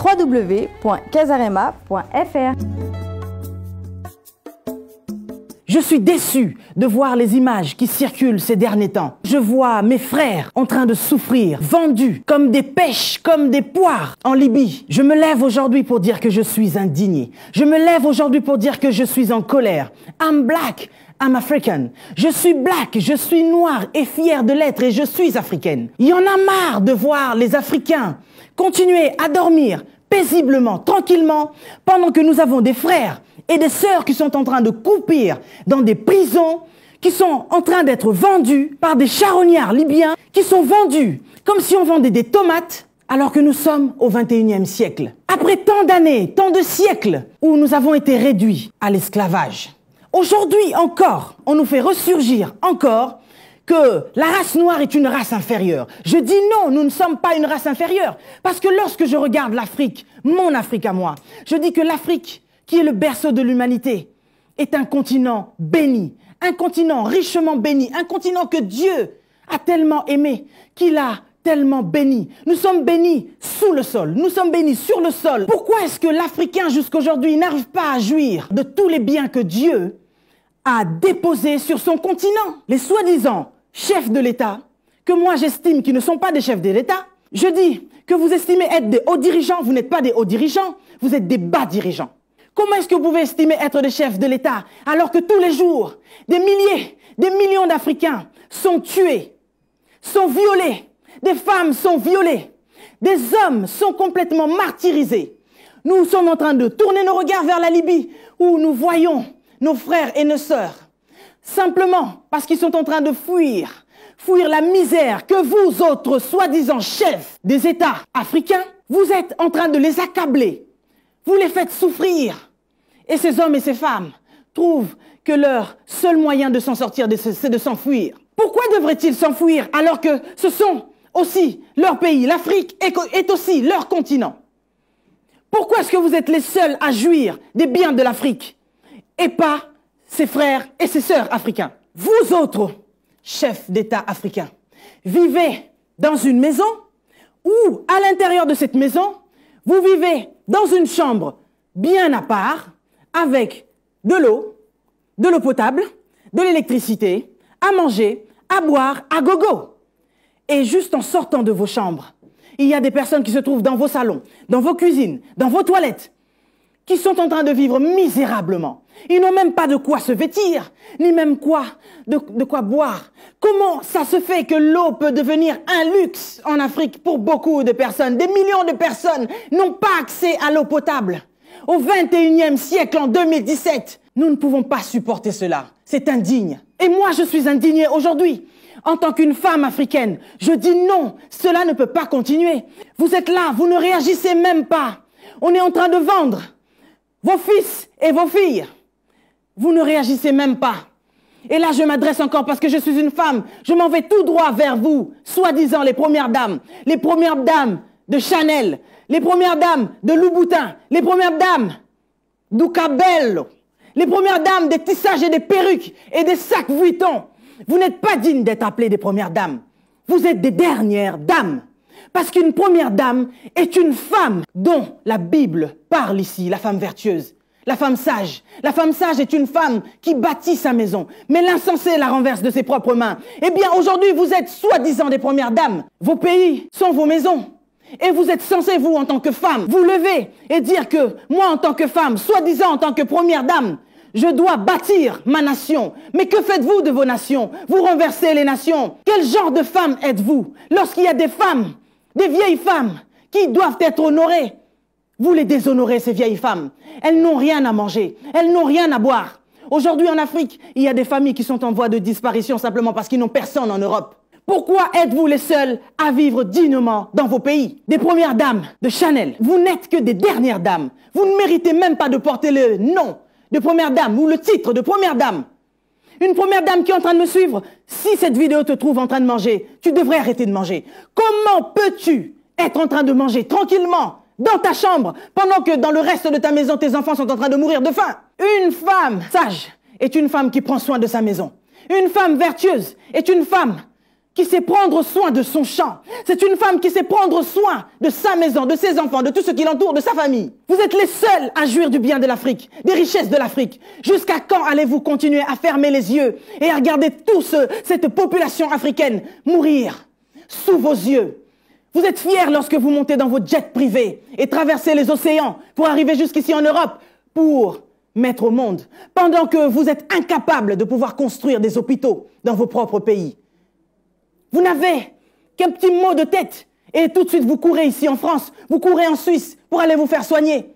www.casarema.fr. Je suis déçu de voir les images qui circulent ces derniers temps. Je vois mes frères en train de souffrir, vendus comme des pêches, comme des poires en Libye. Je me lève aujourd'hui pour dire que je suis indigné. Je me lève aujourd'hui pour dire que je suis en colère. I'm black. I'm African. Je suis black, je suis noir et fier de l'être et je suis africaine. Il y en a marre de voir les Africains continuer à dormir paisiblement, tranquillement, pendant que nous avons des frères et des sœurs qui sont en train de coupir dans des prisons, qui sont en train d'être vendus par des charognards libyens, qui sont vendus comme si on vendait des tomates, alors que nous sommes au 21e siècle. Après tant d'années, tant de siècles où nous avons été réduits à l'esclavage. Aujourd'hui encore, on nous fait ressurgir encore que la race noire est une race inférieure. Je dis non, nous ne sommes pas une race inférieure. Parce que lorsque je regarde l'Afrique, mon Afrique à moi, je dis que l'Afrique, qui est le berceau de l'humanité, est un continent béni, un continent richement béni, un continent que Dieu a tellement aimé, qu'il a tellement béni. Nous sommes bénis sous le sol, nous sommes bénis sur le sol. Pourquoi est-ce que l'Africain jusqu'aujourd'hui n'arrive pas à jouir de tous les biens que Dieu a déposés sur son continent Les soi-disant chefs de l'État, que moi j'estime qui ne sont pas des chefs de l'État, je dis que vous estimez être des hauts dirigeants, vous n'êtes pas des hauts dirigeants, vous êtes des bas dirigeants. Comment est-ce que vous pouvez estimer être des chefs de l'État alors que tous les jours, des milliers, des millions d'Africains sont tués, sont violés, des femmes sont violées, des hommes sont complètement martyrisés. Nous sommes en train de tourner nos regards vers la Libye où nous voyons nos frères et nos sœurs Simplement parce qu'ils sont en train de fuir, fuir la misère que vous autres, soi-disant chefs des États africains, vous êtes en train de les accabler. Vous les faites souffrir. Et ces hommes et ces femmes trouvent que leur seul moyen de s'en sortir, c'est de s'enfuir. Pourquoi devraient-ils s'enfuir alors que ce sont aussi leur pays, l'Afrique est aussi leur continent Pourquoi est-ce que vous êtes les seuls à jouir des biens de l'Afrique et pas ses frères et ses sœurs africains. Vous autres, chefs d'État africains, vivez dans une maison ou à l'intérieur de cette maison, vous vivez dans une chambre bien à part avec de l'eau, de l'eau potable, de l'électricité, à manger, à boire, à gogo. Et juste en sortant de vos chambres, il y a des personnes qui se trouvent dans vos salons, dans vos cuisines, dans vos toilettes, qui sont en train de vivre misérablement. Ils n'ont même pas de quoi se vêtir, ni même quoi, de, quoi boire. Comment ça se fait que l'eau peut devenir un luxe en Afrique pour beaucoup de personnes Des millions de personnes n'ont pas accès à l'eau potable. Au 21e siècle, en 2017, nous ne pouvons pas supporter cela. C'est indigne. Et moi, je suis indignée aujourd'hui. En tant qu'une femme africaine, je dis non, cela ne peut pas continuer. Vous êtes là, vous ne réagissez même pas. On est en train de vendre vos fils et vos filles, vous ne réagissez même pas. Et là, je m'adresse encore parce que je suis une femme. Je m'en vais tout droit vers vous, soi-disant les premières dames, les premières dames de Chanel, les premières dames de Louboutin, les premières dames d'ukabel, les premières dames des tissages et des perruques et des sacs Vuitton. Vous n'êtes pas dignes d'être appelées des premières dames. Vous êtes des dernières dames. Parce qu'une première dame est une femme dont la Bible parle ici, la femme vertueuse, la femme sage. La femme sage est une femme qui bâtit sa maison, mais l'insensé la renverse de ses propres mains. Eh bien, aujourd'hui, vous êtes soi-disant des premières dames. Vos pays sont vos maisons. Et vous êtes censé, vous, en tant que femme, vous lever et dire que moi, en tant que femme, soi-disant en tant que première dame, je dois bâtir ma nation. Mais que faites-vous de vos nations Vous renversez les nations. Quel genre de femme êtes-vous Lorsqu'il y a des femmes des vieilles femmes qui doivent être honorées. Vous les déshonorez, ces vieilles femmes. Elles n'ont rien à manger, elles n'ont rien à boire. Aujourd'hui en Afrique, il y a des familles qui sont en voie de disparition simplement parce qu'ils n'ont personne en Europe. Pourquoi êtes-vous les seuls à vivre dignement dans vos pays Des premières dames de Chanel, vous n'êtes que des dernières dames. Vous ne méritez même pas de porter le nom de première dame ou le titre de première dame une première dame qui est en train de me suivre, si cette vidéo te trouve en train de manger, tu devrais arrêter de manger. Comment peux-tu être en train de manger tranquillement dans ta chambre pendant que dans le reste de ta maison, tes enfants sont en train de mourir de faim Une femme sage est une femme qui prend soin de sa maison. Une femme vertueuse est une femme qui sait prendre soin de son champ. C'est une femme qui sait prendre soin de sa maison, de ses enfants, de tout ce qui l'entoure, de sa famille. Vous êtes les seuls à jouir du bien de l'Afrique, des richesses de l'Afrique. Jusqu'à quand allez-vous continuer à fermer les yeux et à regarder toute cette population africaine mourir sous vos yeux vous êtes fiers lorsque vous montez dans vos jets privés et traversez les océans pour arriver jusqu'ici en Europe pour mettre au monde, pendant que vous êtes incapables de pouvoir construire des hôpitaux dans vos propres pays. Vous n'avez qu'un petit mot de tête. Et tout de suite, vous courez ici en France, vous courez en Suisse pour aller vous faire soigner.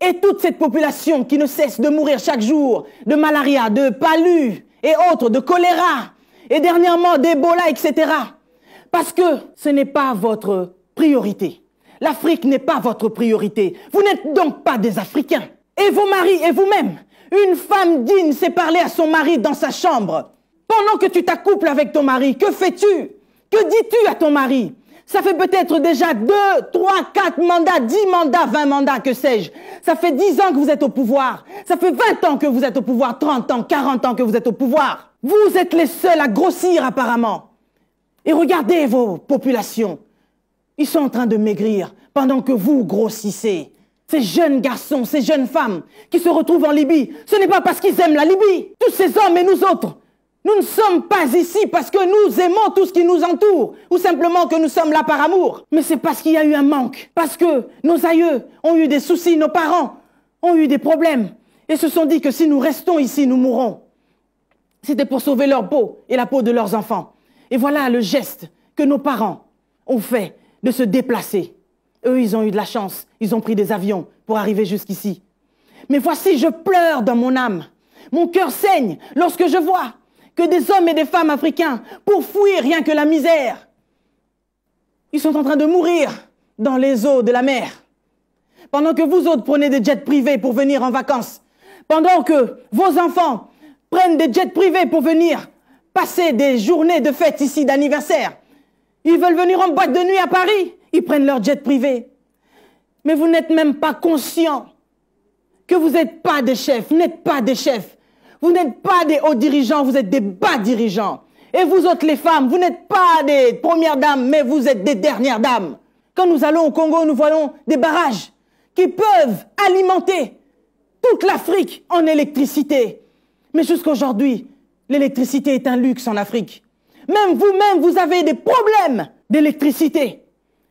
Et toute cette population qui ne cesse de mourir chaque jour de malaria, de palu et autres, de choléra, et dernièrement d'Ebola, etc. Parce que ce n'est pas votre priorité. L'Afrique n'est pas votre priorité. Vous n'êtes donc pas des Africains. Et vos maris et vous-même. Une femme digne sait parler à son mari dans sa chambre. Pendant que tu t'accouples avec ton mari, que fais-tu Que dis-tu à ton mari ça fait peut-être déjà 2, 3, 4 mandats, 10 mandats, 20 mandats, que sais-je. Ça fait 10 ans que vous êtes au pouvoir. Ça fait 20 ans que vous êtes au pouvoir, 30 ans, 40 ans que vous êtes au pouvoir. Vous êtes les seuls à grossir apparemment. Et regardez vos populations. Ils sont en train de maigrir pendant que vous grossissez. Ces jeunes garçons, ces jeunes femmes qui se retrouvent en Libye, ce n'est pas parce qu'ils aiment la Libye. Tous ces hommes et nous autres nous ne sommes pas ici parce que nous aimons tout ce qui nous entoure ou simplement que nous sommes là par amour. Mais c'est parce qu'il y a eu un manque, parce que nos aïeux ont eu des soucis, nos parents ont eu des problèmes et se sont dit que si nous restons ici, nous mourrons. C'était pour sauver leur peau et la peau de leurs enfants. Et voilà le geste que nos parents ont fait de se déplacer. Eux, ils ont eu de la chance, ils ont pris des avions pour arriver jusqu'ici. Mais voici, je pleure dans mon âme. Mon cœur saigne lorsque je vois que des hommes et des femmes africains pour fuir rien que la misère. Ils sont en train de mourir dans les eaux de la mer. Pendant que vous autres prenez des jets privés pour venir en vacances, pendant que vos enfants prennent des jets privés pour venir passer des journées de fêtes ici d'anniversaire, ils veulent venir en boîte de nuit à Paris, ils prennent leur jet privé. Mais vous n'êtes même pas conscient que vous n'êtes pas des chefs, n'êtes pas des chefs. Vous n'êtes pas des hauts dirigeants, vous êtes des bas dirigeants. Et vous autres les femmes, vous n'êtes pas des premières dames, mais vous êtes des dernières dames. Quand nous allons au Congo, nous voyons des barrages qui peuvent alimenter toute l'Afrique en électricité. Mais jusqu'à aujourd'hui, l'électricité est un luxe en Afrique. Même vous-même, vous avez des problèmes d'électricité.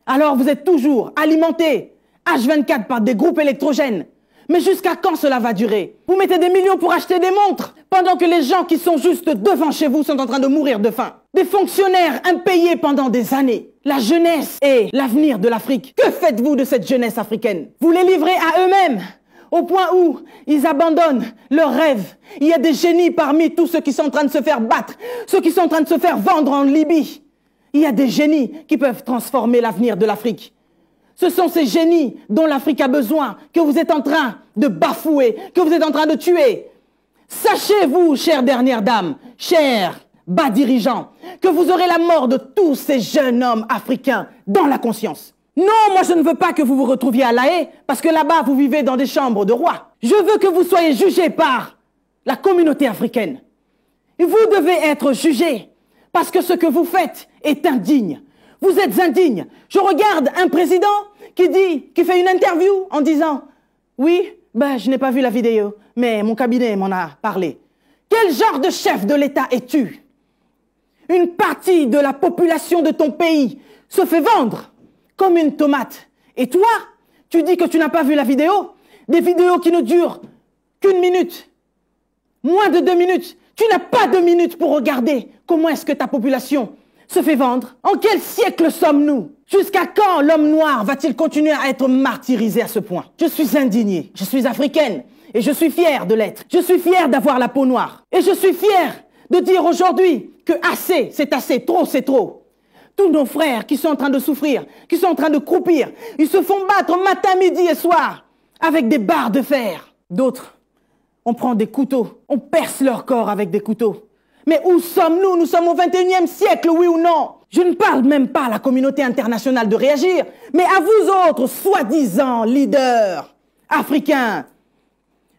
Alors vous êtes toujours alimentés H24 par des groupes électrogènes mais jusqu'à quand cela va durer Vous mettez des millions pour acheter des montres pendant que les gens qui sont juste devant chez vous sont en train de mourir de faim. Des fonctionnaires impayés pendant des années. La jeunesse est l'avenir de l'Afrique. Que faites-vous de cette jeunesse africaine Vous les livrez à eux-mêmes au point où ils abandonnent leurs rêves. Il y a des génies parmi tous ceux qui sont en train de se faire battre, ceux qui sont en train de se faire vendre en Libye. Il y a des génies qui peuvent transformer l'avenir de l'Afrique. Ce sont ces génies dont l'Afrique a besoin, que vous êtes en train de bafouer, que vous êtes en train de tuer. Sachez-vous, chère dernière dame, cher bas dirigeant que vous aurez la mort de tous ces jeunes hommes africains dans la conscience. Non, moi je ne veux pas que vous vous retrouviez à La Haye, parce que là-bas vous vivez dans des chambres de rois. Je veux que vous soyez jugés par la communauté africaine. Vous devez être jugés, parce que ce que vous faites est indigne. Vous êtes indigne. Je regarde un président qui dit, qui fait une interview en disant Oui, ben, je n'ai pas vu la vidéo, mais mon cabinet m'en a parlé. Quel genre de chef de l'État es-tu Une partie de la population de ton pays se fait vendre comme une tomate. Et toi, tu dis que tu n'as pas vu la vidéo Des vidéos qui ne durent qu'une minute, moins de deux minutes. Tu n'as pas deux minutes pour regarder comment est-ce que ta population se fait vendre En quel siècle sommes-nous Jusqu'à quand l'homme noir va-t-il continuer à être martyrisé à ce point Je suis indignée, je suis africaine et je suis fière de l'être. Je suis fière d'avoir la peau noire et je suis fière de dire aujourd'hui que assez, c'est assez, trop, c'est trop. Tous nos frères qui sont en train de souffrir, qui sont en train de croupir, ils se font battre matin, midi et soir avec des barres de fer. D'autres, on prend des couteaux, on perce leur corps avec des couteaux. Mais où sommes-nous Nous sommes au 21e siècle, oui ou non Je ne parle même pas à la communauté internationale de réagir, mais à vous autres, soi-disant leaders africains.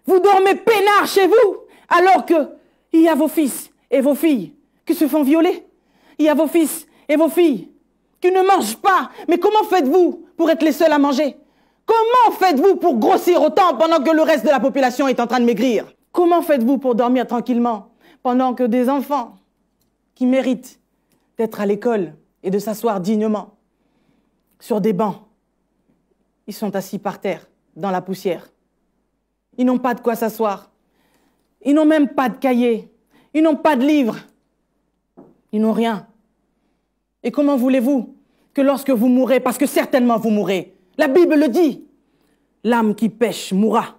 Vous dormez peinard chez vous, alors qu'il y a vos fils et vos filles qui se font violer. Il y a vos fils et vos filles qui ne mangent pas. Mais comment faites-vous pour être les seuls à manger Comment faites-vous pour grossir autant pendant que le reste de la population est en train de maigrir Comment faites-vous pour dormir tranquillement pendant que des enfants qui méritent d'être à l'école et de s'asseoir dignement sur des bancs, ils sont assis par terre, dans la poussière. Ils n'ont pas de quoi s'asseoir. Ils n'ont même pas de cahier. Ils n'ont pas de livre. Ils n'ont rien. Et comment voulez-vous que lorsque vous mourrez, parce que certainement vous mourrez, la Bible le dit, l'âme qui pêche mourra.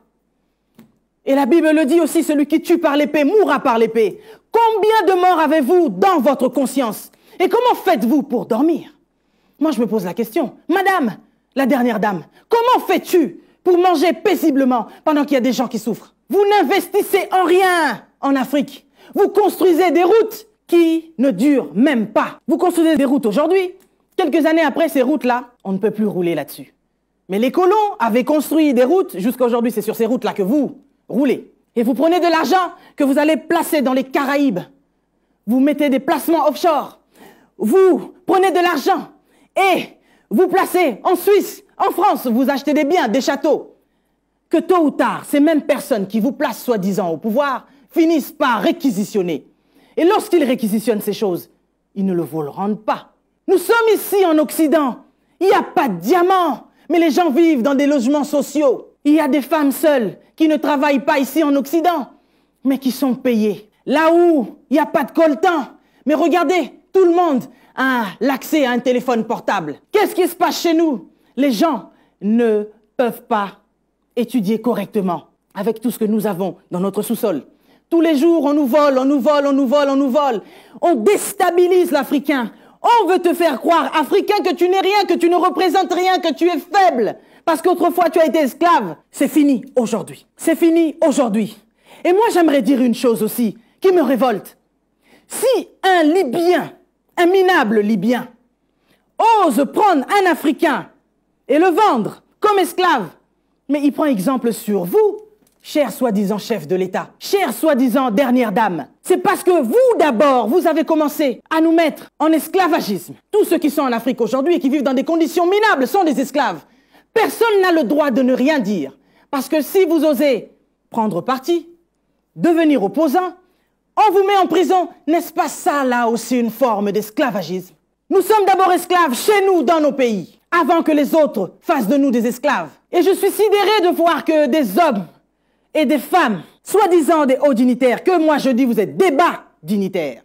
Et la Bible le dit aussi, celui qui tue par l'épée mourra par l'épée. Combien de morts avez-vous dans votre conscience Et comment faites-vous pour dormir Moi, je me pose la question. Madame, la dernière dame, comment fais-tu pour manger paisiblement pendant qu'il y a des gens qui souffrent Vous n'investissez en rien en Afrique. Vous construisez des routes qui ne durent même pas. Vous construisez des routes aujourd'hui. Quelques années après ces routes-là, on ne peut plus rouler là-dessus. Mais les colons avaient construit des routes, jusqu'à aujourd'hui c'est sur ces routes-là que vous roulez. Et vous prenez de l'argent que vous allez placer dans les Caraïbes. Vous mettez des placements offshore. Vous prenez de l'argent et vous placez en Suisse, en France, vous achetez des biens, des châteaux. Que tôt ou tard, ces mêmes personnes qui vous placent soi-disant au pouvoir finissent par réquisitionner. Et lorsqu'ils réquisitionnent ces choses, ils ne le vous le pas. Nous sommes ici en Occident. Il n'y a pas de diamants, mais les gens vivent dans des logements sociaux. Il y a des femmes seules qui ne travaillent pas ici en Occident, mais qui sont payées. Là où il n'y a pas de coltan. Mais regardez, tout le monde a l'accès à un téléphone portable. Qu'est-ce qui se passe chez nous Les gens ne peuvent pas étudier correctement avec tout ce que nous avons dans notre sous-sol. Tous les jours, on nous vole, on nous vole, on nous vole, on nous vole. On déstabilise l'Africain. On veut te faire croire, Africain, que tu n'es rien, que tu ne représentes rien, que tu es faible. Parce qu'autrefois, tu as été esclave. C'est fini aujourd'hui. C'est fini aujourd'hui. Et moi, j'aimerais dire une chose aussi qui me révolte. Si un Libyen, un minable Libyen, ose prendre un Africain et le vendre comme esclave, mais il prend exemple sur vous, cher soi-disant chef de l'État, cher soi-disant dernière dame, c'est parce que vous d'abord, vous avez commencé à nous mettre en esclavagisme. Tous ceux qui sont en Afrique aujourd'hui et qui vivent dans des conditions minables sont des esclaves. Personne n'a le droit de ne rien dire. Parce que si vous osez prendre parti, devenir opposant, on vous met en prison. N'est-ce pas ça là aussi une forme d'esclavagisme Nous sommes d'abord esclaves chez nous, dans nos pays, avant que les autres fassent de nous des esclaves. Et je suis sidéré de voir que des hommes et des femmes, soi-disant des hauts dignitaires, que moi je dis vous êtes des bas dignitaires.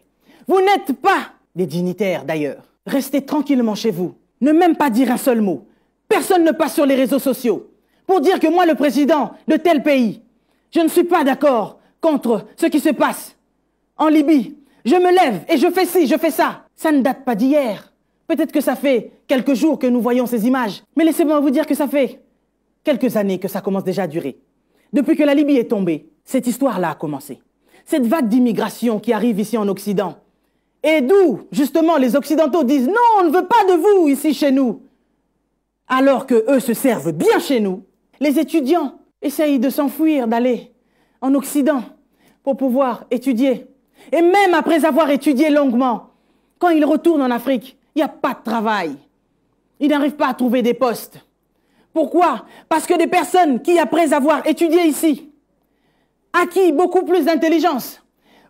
Vous n'êtes pas des dignitaires d'ailleurs. Restez tranquillement chez vous. Ne même pas dire un seul mot. Personne ne passe sur les réseaux sociaux pour dire que moi, le président de tel pays, je ne suis pas d'accord contre ce qui se passe en Libye. Je me lève et je fais ci, je fais ça. Ça ne date pas d'hier. Peut-être que ça fait quelques jours que nous voyons ces images. Mais laissez-moi vous dire que ça fait quelques années que ça commence déjà à durer. Depuis que la Libye est tombée, cette histoire-là a commencé. Cette vague d'immigration qui arrive ici en Occident. Et d'où, justement, les Occidentaux disent non, on ne veut pas de vous ici chez nous alors que eux se servent bien chez nous, les étudiants essayent de s'enfuir, d'aller en Occident pour pouvoir étudier. Et même après avoir étudié longuement, quand ils retournent en Afrique, il n'y a pas de travail. Ils n'arrivent pas à trouver des postes. Pourquoi Parce que des personnes qui, après avoir étudié ici, acquis beaucoup plus d'intelligence,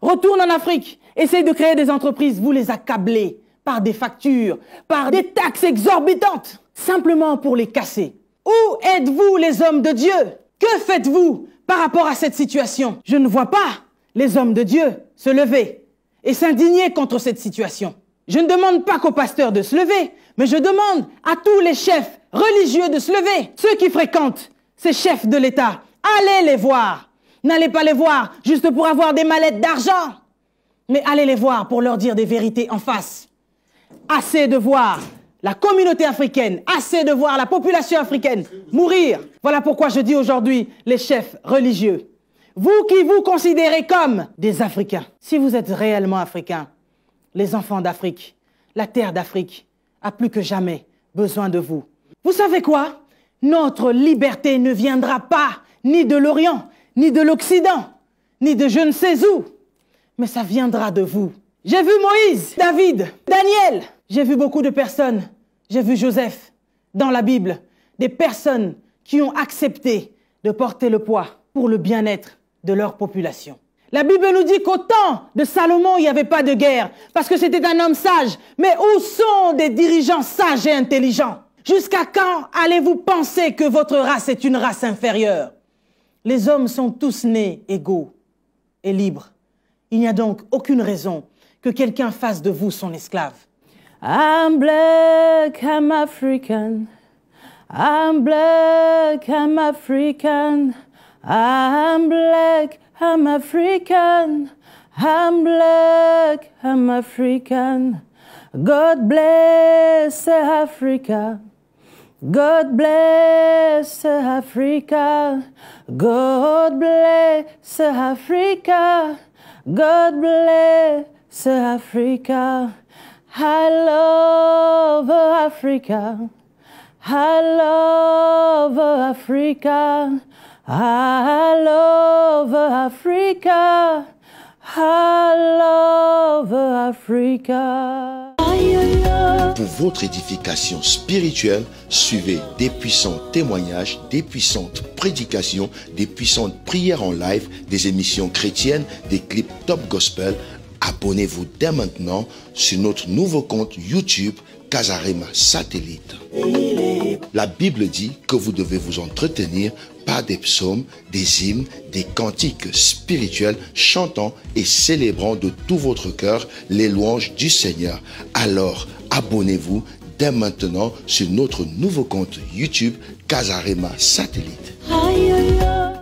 retournent en Afrique, essayent de créer des entreprises, vous les accablez par des factures, par des taxes exorbitantes simplement pour les casser. Où êtes-vous les hommes de Dieu Que faites-vous par rapport à cette situation Je ne vois pas les hommes de Dieu se lever et s'indigner contre cette situation. Je ne demande pas qu'au pasteurs de se lever, mais je demande à tous les chefs religieux de se lever. Ceux qui fréquentent ces chefs de l'État, allez les voir. N'allez pas les voir juste pour avoir des mallettes d'argent, mais allez les voir pour leur dire des vérités en face. Assez de voir la communauté africaine, assez de voir la population africaine mourir. Voilà pourquoi je dis aujourd'hui, les chefs religieux, vous qui vous considérez comme des Africains, si vous êtes réellement Africains, les enfants d'Afrique, la terre d'Afrique a plus que jamais besoin de vous. Vous savez quoi Notre liberté ne viendra pas ni de l'Orient, ni de l'Occident, ni de je ne sais où, mais ça viendra de vous. J'ai vu Moïse, David, Daniel, j'ai vu beaucoup de personnes, j'ai vu Joseph dans la Bible, des personnes qui ont accepté de porter le poids pour le bien-être de leur population. La Bible nous dit qu'au temps de Salomon, il n'y avait pas de guerre, parce que c'était un homme sage. Mais où sont des dirigeants sages et intelligents Jusqu'à quand allez-vous penser que votre race est une race inférieure Les hommes sont tous nés égaux et libres. Il n'y a donc aucune raison que quelqu'un fasse de vous son esclave. I'm black, I'm African. I'm black, I'm African. I'm black, I'm African. I'm black, I'm African. God bless Africa. God bless Africa. God bless Africa. God bless Africa. I Africa. I Africa. I Africa. I Africa. Pour votre édification spirituelle, suivez des puissants témoignages, des puissantes prédications, des puissantes prières en live, des émissions chrétiennes, des clips top gospel Abonnez-vous dès maintenant sur notre nouveau compte YouTube Casarema Satellite. La Bible dit que vous devez vous entretenir par des psaumes, des hymnes, des cantiques spirituels, chantant et célébrant de tout votre cœur les louanges du Seigneur. Alors, abonnez-vous dès maintenant sur notre nouveau compte YouTube Casarema Satellite.